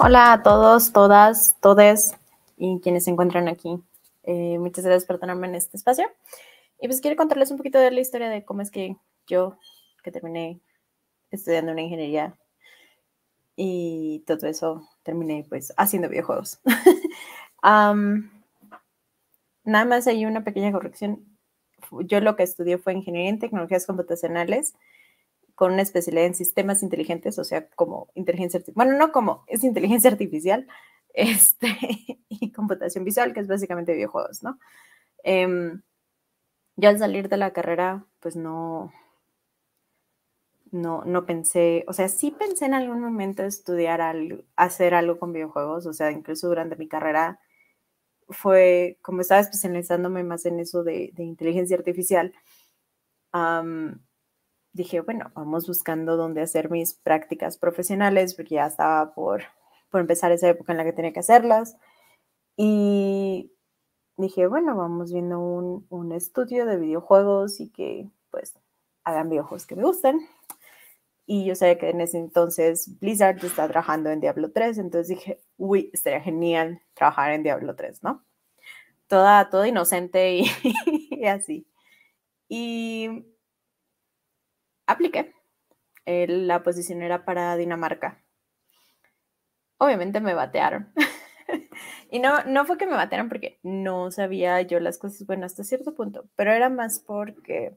Hola a todos, todas, todes y quienes se encuentran aquí. Eh, muchas gracias por tenerme en este espacio. Y pues quiero contarles un poquito de la historia de cómo es que yo, que terminé estudiando una ingeniería y todo eso, terminé pues haciendo videojuegos. nada más hay una pequeña corrección. Yo lo que estudié fue ingeniería en tecnologías computacionales con una especialidad en sistemas inteligentes, o sea, como inteligencia bueno, no como, es inteligencia artificial este, y computación visual, que es básicamente videojuegos, ¿no? Em, yo al salir de la carrera, pues no, no, no pensé, o sea, sí pensé en algún momento estudiar hacer algo con videojuegos, o sea, incluso durante mi carrera fue, como estaba especializándome más en eso de, inteligencia artificial, um, dije, bueno, vamos buscando dónde hacer mis prácticas profesionales, porque ya estaba por, empezar esa época en la que tenía que hacerlas. Y dije, bueno, vamos viendo un, un estudio de videojuegos y que pues hagan videojuegos que me gusten. Y yo sabía que en ese entonces Blizzard está trabajando en Diablo 3, entonces dije, uy, sería genial trabajar en Diablo 3, ¿no? Toda, toda inocente y así. Y apliqué. la posición era para Dinamarca. Obviamente me batearon. y no, no fue que me batearon porque no sabía yo las cosas, bueno, hasta cierto punto, pero era más porque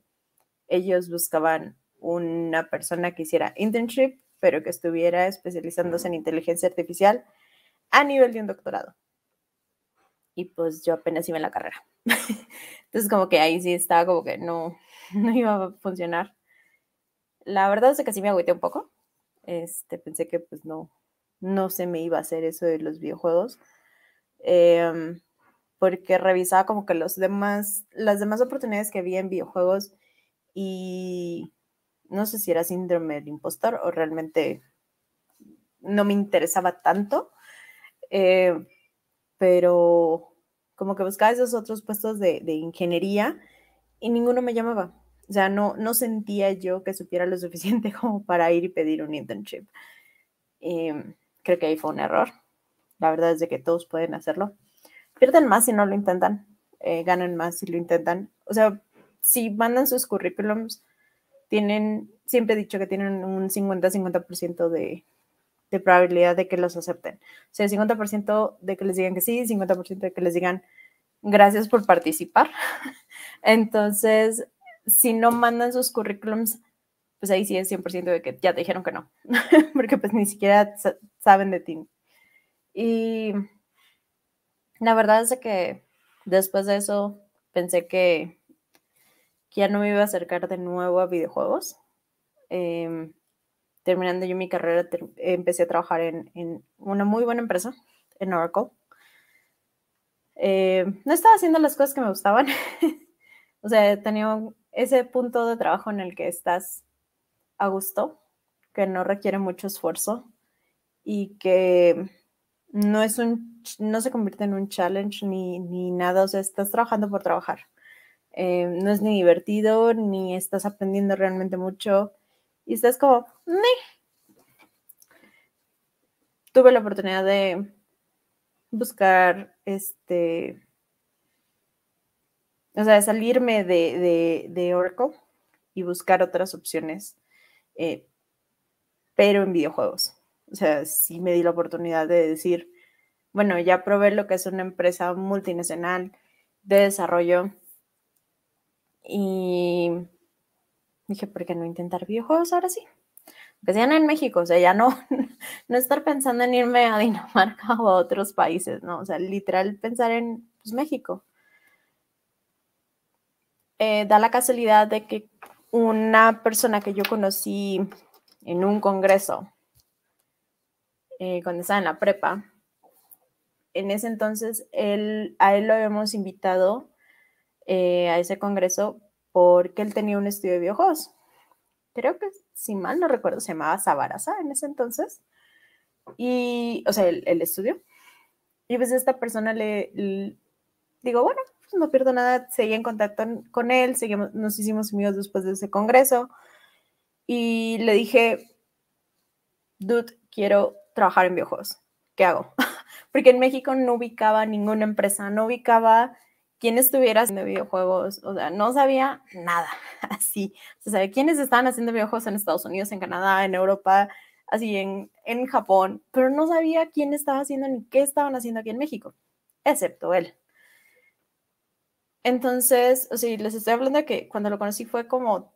ellos buscaban una persona que hiciera internship, pero que estuviera especializándose en inteligencia artificial a nivel de un doctorado. Y pues yo apenas iba en la carrera. Entonces como que ahí sí estaba como que no, no iba a funcionar. La verdad es que sí me agüité un poco. Este, pensé que pues no, no se me iba a hacer eso de los videojuegos. Em, porque revisaba como que los demás, las demás oportunidades que había en videojuegos y no sé si era síndrome del impostor o realmente no me interesaba tanto, em, pero como que buscaba esos otros puestos de, de ingeniería y ninguno me llamaba. O sea, no, no sentía yo que supiera lo suficiente como para ir y pedir un internship. Y em, creo que ahí fue un error. La verdad es de que todos pueden hacerlo. Pierden más si no lo intentan, eh, ganan más si lo intentan. O sea, si mandan sus currículums, tienen, siempre he dicho que tienen un 50-50% de, de probabilidad de que los acepten. O sea, 50% de que les digan que sí, 50% de que les digan gracias por participar. Entonces, si no mandan sus currículums, pues ahí sí es 100% de que ya te dijeron que no, porque pues ni siquiera saben de ti. Y la verdad es que después de eso pensé que, ya no me iba a acercar de nuevo a videojuegos. Em, terminando yo mi carrera, empecé a trabajar en, una muy buena empresa, en Oracle. Em, no estaba haciendo las cosas que me gustaban. o sea, tenía ese punto de trabajo en el que estás a gusto, que no requiere mucho esfuerzo y que no es un no se convierte en un challenge ni, nada, o sea, estás trabajando por trabajar. Eh, no es ni divertido, ni estás aprendiendo realmente mucho. Y estás como, Tuve la oportunidad de buscar este o sea, salirme de, de, y buscar otras opciones, eh, pero en videojuegos. O sea, sí me di la oportunidad de decir, bueno, ya probé lo que es una empresa multinacional de desarrollo y dije, ¿por qué no intentar videojuegos ahora sí? Que sean en México, o sea, ya no, no estar pensando en irme a Dinamarca o a otros países, ¿no? O sea, literal pensar en pues, México. Eh, da la casualidad de que una persona que yo conocí en un congreso, eh, cuando estaba en la prepa, en ese entonces él, a él lo habíamos invitado eh, a ese congreso porque él tenía un estudio de viejos. Creo que, si mal no recuerdo, se llamaba Zabaraza en ese entonces. Y, o sea, el, el estudio. Y pues esta persona le, digo, bueno, pues no pierdo nada, seguí en contacto con él, seguimos, nos hicimos amigos después de ese congreso y le dije, dude, quiero trabajar en videojuegos, ¿qué hago? Porque en México no ubicaba ninguna empresa, no ubicaba quién estuviera haciendo videojuegos, o sea, no sabía nada, así, se sabe quiénes estaban haciendo videojuegos en Estados Unidos, en Canadá, en Europa, así, en, en Japón, pero no sabía quién estaba haciendo ni qué estaban haciendo aquí en México, excepto él. Entonces, o sea, les estoy hablando de que cuando lo conocí fue como,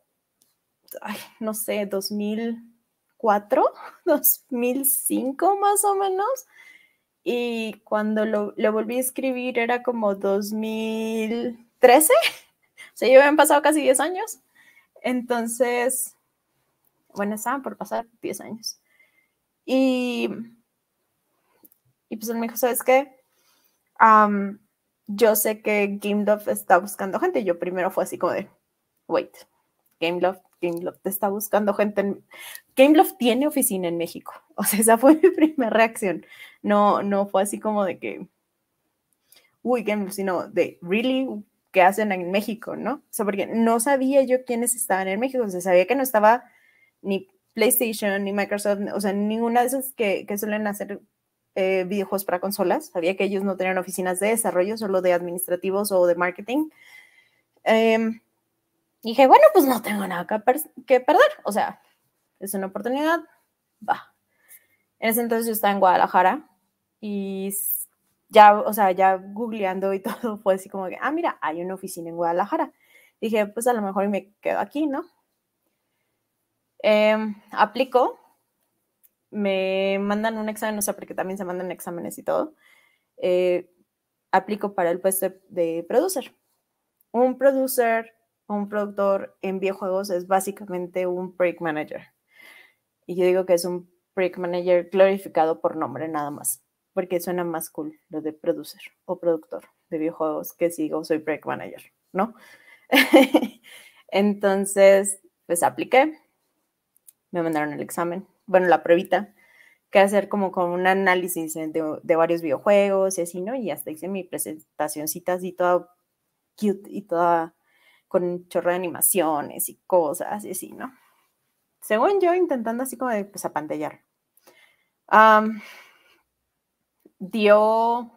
ay, no sé, 2004, 2005 más o menos. Y cuando lo, volví a escribir era como 2013. O sea, ya pasado casi 10 años. Entonces, bueno, estaban por pasar 10 años. Y, y pues él me dijo, ¿sabes qué? yo sé que Gameloft está buscando gente. Yo primero fue así como de, wait, Game Love, te está buscando gente. En... Gameloft tiene oficina en México. O sea, esa fue mi primera reacción. No, no fue así como de que, uy, sino de, really, ¿qué hacen en México, no? O sea, porque no sabía yo quiénes estaban en México. O sabía que no estaba ni PlayStation, ni Microsoft, o sea, ninguna de esas que, que suelen hacer eh, videojuegos para consolas. Sabía que ellos no tenían oficinas de desarrollo, solo de administrativos o de marketing. Em, dije, bueno, pues no tengo nada que, perder. O sea, es una oportunidad. Va. En ese entonces yo estaba en Guadalajara y ya, o sea, ya googleando y todo fue así como que, ah, mira, hay una oficina en Guadalajara. Dije, pues a lo mejor me quedo aquí, ¿no? Eh, aplico me mandan un examen, o sea, porque también se mandan exámenes y todo, eh, aplico para el puesto de, producer. Un producer, un productor en videojuegos es básicamente un break manager. Y yo digo que es un break manager glorificado por nombre nada más, porque suena más cool lo de producer o productor de videojuegos que sigo soy break manager, ¿no? Entonces, pues apliqué, me mandaron el examen, bueno, la pruebita, que hacer como con un análisis de, de, varios videojuegos y así, ¿no? Y hasta hice mi presentacioncita así toda cute y toda con un chorro de animaciones y cosas y así, ¿no? Según yo, intentando así como de, pues, dio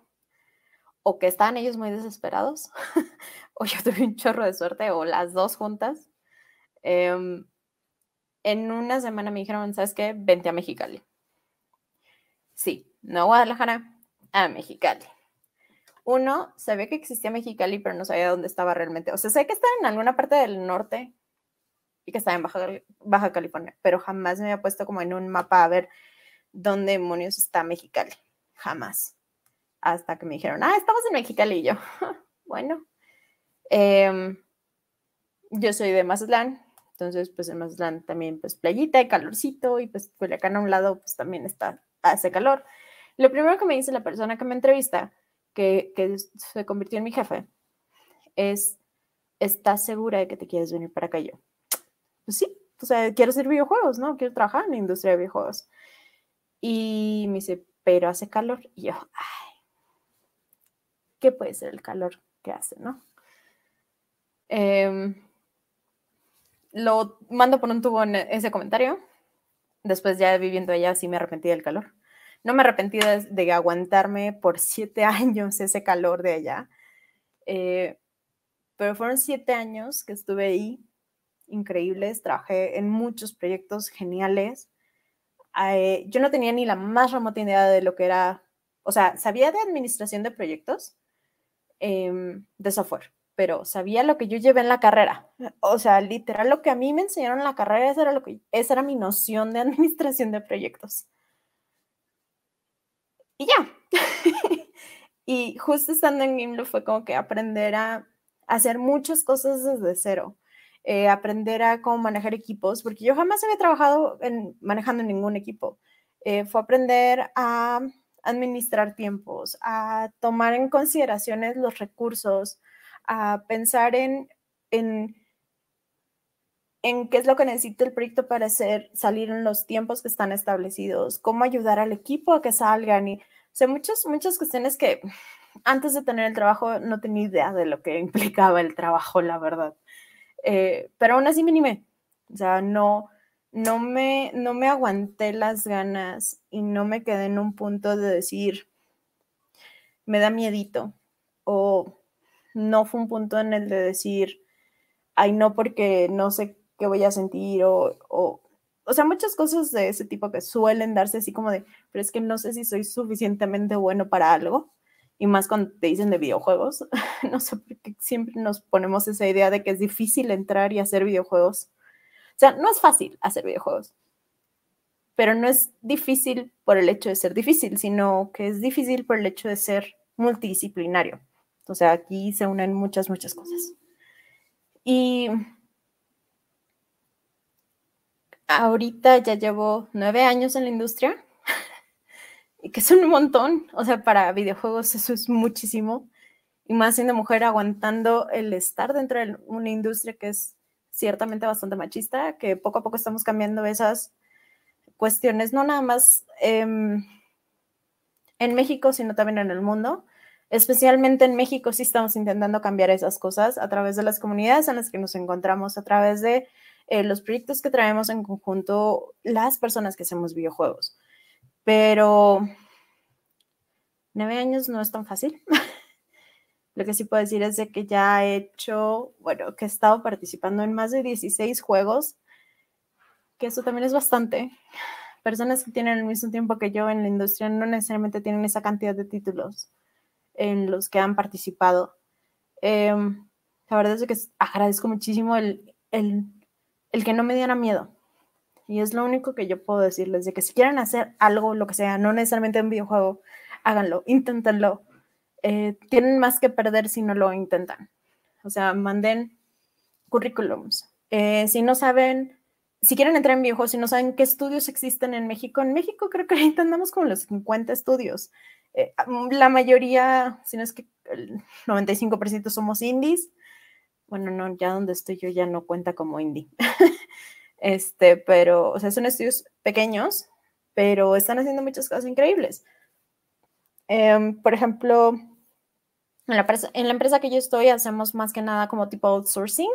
o que estaban ellos muy desesperados, o yo tuve un chorro de suerte, o las dos juntas. Eh, en una semana me dijeron, ¿sabes qué? Vente a Mexicali. Sí, no a Guadalajara, a Mexicali. Uno, sabía que existía Mexicali, pero no sabía dónde estaba realmente. O sea, sé que está en alguna parte del norte y que está en Baja, Baja California, pero jamás me había puesto como en un mapa a ver dónde demonios está Mexicali. Jamás. Hasta que me dijeron, ah, estamos en Mexicali y yo. bueno. Em, yo soy de Mazatlán, entonces, pues en dan también, pues playita y calorcito, y pues acá a un lado, pues también está, hace calor. Lo primero que me dice la persona que me entrevista, que, que se convirtió en mi jefe, es, ¿estás segura de que te quieres venir para acá yo? Pues sí, o sea, quiero hacer videojuegos, ¿no? Quiero trabajar en la industria de videojuegos. Y me dice, pero hace calor. Y yo, ay, ¿qué puede ser el calor que hace, no? Eh, lo mando por un tubo en e-, ese comentario. Después ya viviendo allá sí me arrepentí del calor. No me arrepentí de, aguantarme por siete años ese calor de allá. Eh, pero fueron siete años que estuve ahí, increíbles. Trabajé en muchos proyectos geniales. Eh, yo no tenía ni la más remota idea de lo que era, o sea, sabía de administración de proyectos, em, de software pero sabía lo que yo llevé en la carrera. O sea, literal, lo que a mí me enseñaron en la carrera, esa era, lo que, esa era mi noción de administración de proyectos. Y ya. y justo estando en GIMLO fue como que aprender a hacer muchas cosas desde cero. Eh, aprender a cómo manejar equipos, porque yo jamás había trabajado en, manejando ningún equipo. Eh, fue aprender a administrar tiempos, a tomar en consideraciones los recursos, a pensar en, en, qué es lo que necesita el proyecto para hacer, salir en los tiempos que están establecidos, cómo ayudar al equipo a que salgan y, o sea, muchas, muchas cuestiones que antes de tener el trabajo no tenía idea de lo que implicaba el trabajo, la verdad. Eh, pero aún así me animé, o sea, no, no, me, no me aguanté las ganas y no me quedé en un punto de decir, me da miedito o no fue un punto en el de decir, ay, no, porque no sé qué voy a sentir o, o, sea, muchas cosas de ese tipo que suelen darse así como de, pero es que no sé si soy suficientemente bueno para algo. Y más cuando te dicen de videojuegos, no sé porque siempre nos ponemos esa idea de que es difícil entrar y hacer videojuegos. O sea, no es fácil hacer videojuegos, pero no es difícil por el hecho de ser difícil, sino que es difícil por el hecho de ser multidisciplinario. O sea, aquí se unen muchas, muchas cosas. Y ahorita ya llevo nueve años en la industria, y que es un montón. O sea, para videojuegos eso es muchísimo. Y más siendo mujer, aguantando el estar dentro de una industria que es ciertamente bastante machista, que poco a poco estamos cambiando esas cuestiones, no nada más em, en México, sino también en el mundo. Especialmente en México sí estamos intentando cambiar esas cosas a través de las comunidades en las que nos encontramos, a través de eh, los proyectos que traemos en conjunto las personas que hacemos videojuegos. Pero nueve años no es tan fácil. Lo que sí puedo decir es de que ya he hecho, bueno, que he estado participando en más de 16 juegos, que eso también es bastante. Personas que tienen el mismo tiempo que yo en la industria no necesariamente tienen esa cantidad de títulos en los que han participado. Em, la verdad es que agradezco muchísimo el, que no me diera miedo. Y es lo único que yo puedo decirles, de que si quieren hacer algo, lo que sea, no necesariamente un videojuego, háganlo, inténtenlo. Eh, tienen más que perder si no lo intentan. O sea, manden currículums. Eh, si no saben, si quieren entrar en videojuegos, si no saben qué estudios existen en México, en México creo que intentamos con los 50 estudios. Eh, ah, mm, la mayoría, si es que el 95% somos indies. Bueno, no, ya donde estoy yo ya no cuenta como indie. este, pero, o sea, son estudios pequeños, pero están haciendo muchas cosas increíbles. Em, por ejemplo, en la, empresa, que yo estoy hacemos más que nada como tipo outsourcing,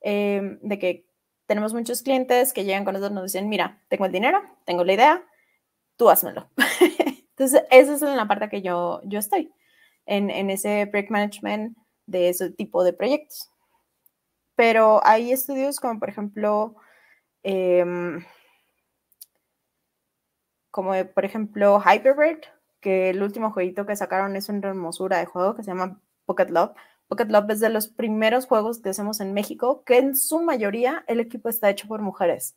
em, de que tenemos muchos clientes que llegan con nosotros y nos dicen, mira, tengo el dinero, tengo la idea, tú hazmelo. Entonces, esa es la parte que yo, estoy, en, ese project management de ese tipo de proyectos. Pero hay estudios como, por ejemplo, em, como por ejemplo Hyperbird, que el último jueguito que sacaron es una hermosura de juego que se llama Pocket Love. Pocket Love es de los primeros juegos que hacemos en México, que en su mayoría el equipo está hecho por mujeres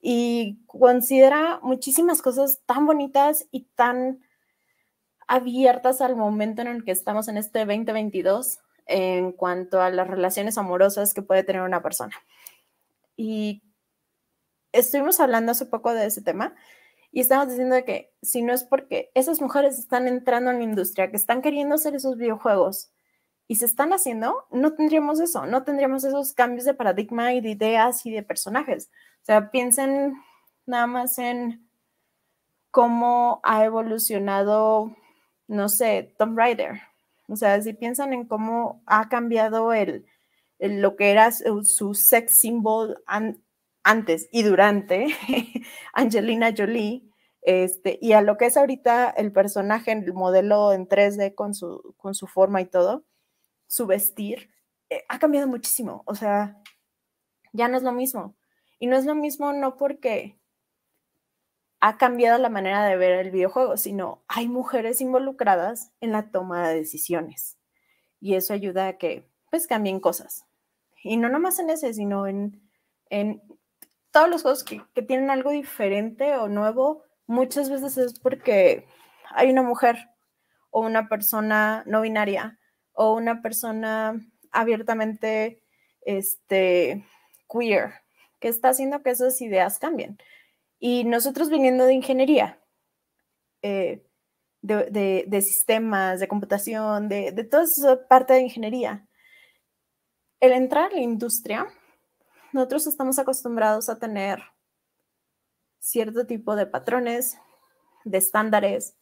y considera muchísimas cosas tan bonitas y tan abiertas al momento en el que estamos en este 2022 en cuanto a las relaciones amorosas que puede tener una persona. Y estuvimos hablando hace poco de ese tema y estamos diciendo que si no es porque esas mujeres están entrando en la industria, que están queriendo hacer esos videojuegos y se están haciendo, no tendríamos eso, no tendríamos esos cambios de paradigma y de ideas y de personajes. O sea, piensen nada más en cómo ha evolucionado, no sé, Tom Ryder. O sea, si piensan en cómo ha cambiado el, lo que era su, sex symbol antes y durante Angelina Jolie, este, y a lo que es ahorita el personaje, el modelo en 3D con su, con su forma y todo, su vestir, eh, ha cambiado muchísimo. O sea, ya no es lo mismo. Y no es lo mismo no porque ha cambiado la manera de ver el videojuego, sino hay mujeres involucradas en la toma de decisiones. Y eso ayuda a que pues cambien cosas. Y no nomás en ese, sino en, todos los juegos que, tienen algo diferente o nuevo, muchas veces es porque hay una mujer o una persona no binaria o una persona abiertamente este, queer que está haciendo que esas ideas cambien. Y nosotros viniendo de ingeniería, eh, de, sistemas, de computación, de, de toda esa parte de ingeniería, el entrar a la industria, nosotros estamos acostumbrados a tener cierto tipo de patrones, de estándares,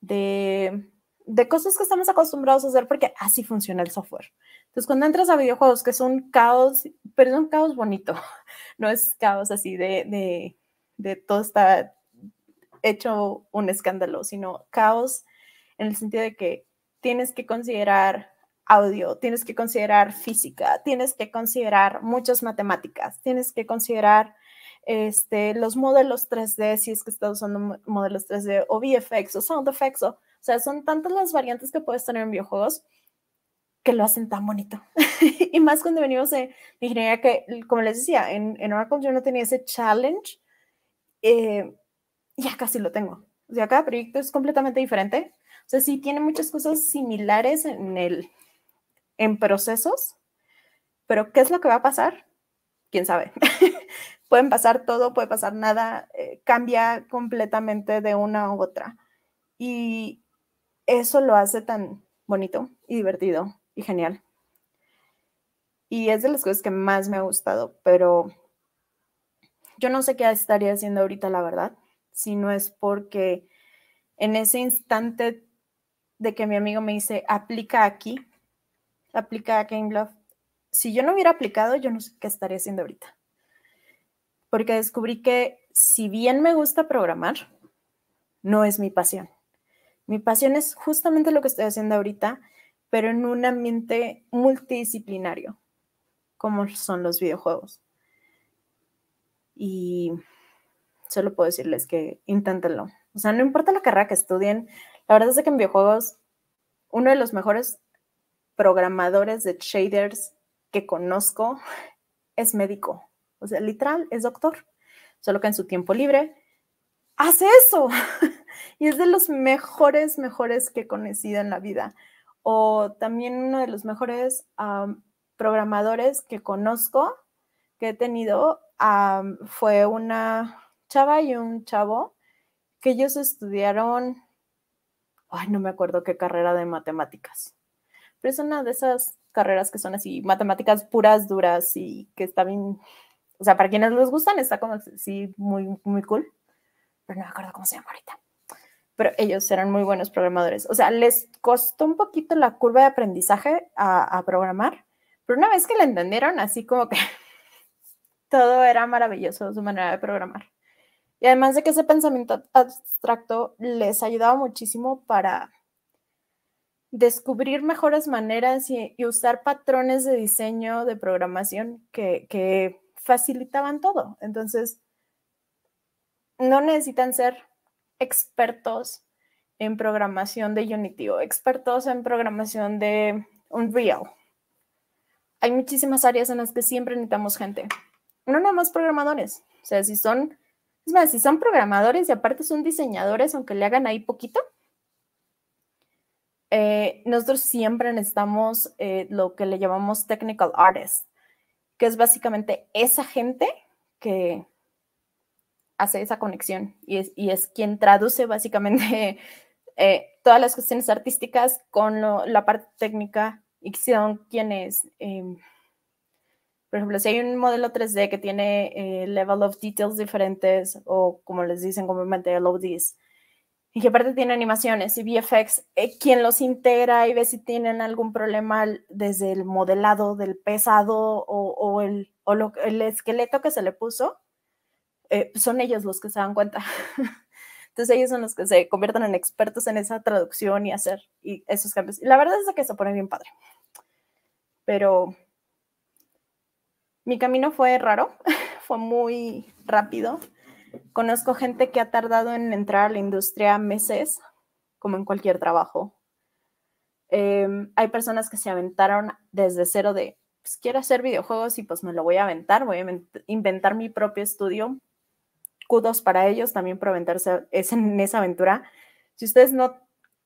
de de cosas que estamos acostumbrados a hacer porque así funciona el software. Entonces, cuando entras a videojuegos, que es un caos, pero es un caos bonito, no es caos así de, de, de todo está hecho un escándalo, sino caos en el sentido de que tienes que considerar audio, tienes que considerar física, tienes que considerar muchas matemáticas, tienes que considerar este, los modelos 3D, si es que estás usando modelos 3D, o VFX, o sound effects, o o sea, son tantas las variantes que puedes tener en videojuegos que lo hacen tan bonito. y más cuando venimos de, ingeniería, que como les decía, en, Oracle yo no tenía ese challenge, eh, ya casi lo tengo. O sea, cada proyecto es completamente diferente. O sea, sí tiene muchas cosas similares en, el, en procesos, pero ¿qué es lo que va a pasar? ¿Quién sabe? Pueden pasar todo, puede pasar nada, eh, cambia completamente de una u otra. Y, eso lo hace tan bonito y divertido y genial. Y es de las cosas que más me ha gustado, pero yo no sé qué estaría haciendo ahorita, la verdad, si no es porque en ese instante de que mi amigo me dice, aplica aquí, aplica a Game Love, si yo no hubiera aplicado, yo no sé qué estaría haciendo ahorita. Porque descubrí que si bien me gusta programar, no es mi pasión. Mi pasión es justamente lo que estoy haciendo ahorita, pero en un ambiente multidisciplinario, como son los videojuegos. Y solo puedo decirles que inténtenlo. O sea, no importa la carrera que estudien, la verdad es que en videojuegos, uno de los mejores programadores de shaders que conozco es médico. O sea, literal, es doctor. Solo que en su tiempo libre hace eso. y es de los mejores, mejores que he conocido en la vida. O también uno de los mejores programadores que conozco, que he tenido, fue una chava y un chavo que ellos estudiaron, ay, no me acuerdo qué carrera de matemáticas, pero es una de esas carreras que son así, matemáticas puras, duras y que está bien, o sea, para quienes les gustan está como, sí, muy, muy cool, pero no me acuerdo cómo se llama ahorita pero ellos eran muy buenos programadores. O sea, les costó un poquito la curva de aprendizaje a, programar, pero una vez que la entendieron, así como que todo era maravilloso su manera de programar. Y además de que ese pensamiento abstracto les ayudaba muchísimo para descubrir mejores maneras y, usar patrones de diseño, de programación que facilitaban todo. Entonces, no necesitan ser expertos en programación de Unity o expertos en programación de Unreal. Hay muchísimas áreas en las que siempre necesitamos gente. No nada más programadores. O sea, si son, más, si son programadores y aparte son diseñadores, aunque le hagan ahí poquito, eh, nosotros siempre necesitamos eh, lo que le llamamos technical artists, que es básicamente esa gente que hace esa conexión y es, quien traduce básicamente eh, todas las cuestiones artísticas con la parte técnica y quién es, em, por ejemplo, si hay un modelo 3D que tiene eh, level of details diferentes o como les dicen comúnmente, LODs, y que aparte tiene animaciones y VFX, ¿quién eh, quien los integra y ve si tienen algún problema desde el modelado del pesado o, el, el esqueleto que se le puso, eh, son ellos los que se dan cuenta. Entonces ellos son los que se convierten en expertos en esa traducción y hacer y esos cambios. Y la verdad es que se pone bien padre. Pero mi camino fue raro, fue muy rápido. Conozco gente que ha tardado en entrar a la industria meses, como en cualquier trabajo. Em, hay personas que se aventaron desde cero de, pues quiero hacer videojuegos y pues me lo voy a aventar, voy a inventar mi propio estudio kudos para ellos también por aventarse en esa aventura. Si ustedes no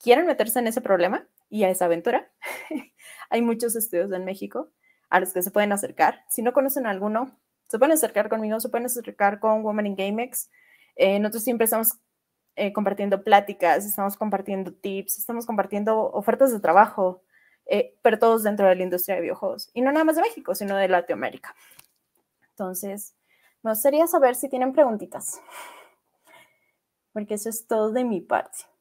quieren meterse en ese problema y a esa aventura, hay muchos estudios en México a los que se pueden acercar. Si no conocen alguno, se pueden acercar conmigo, se pueden acercar con Women in GameX. Eh, nosotros siempre estamos eh, compartiendo pláticas, estamos compartiendo tips, estamos compartiendo ofertas de trabajo, eh, pero todos dentro de la industria de videojuegos. Y no nada más de México, sino de Latinoamérica. Entonces, me gustaría saber si tienen preguntitas, porque eso es todo de mi parte.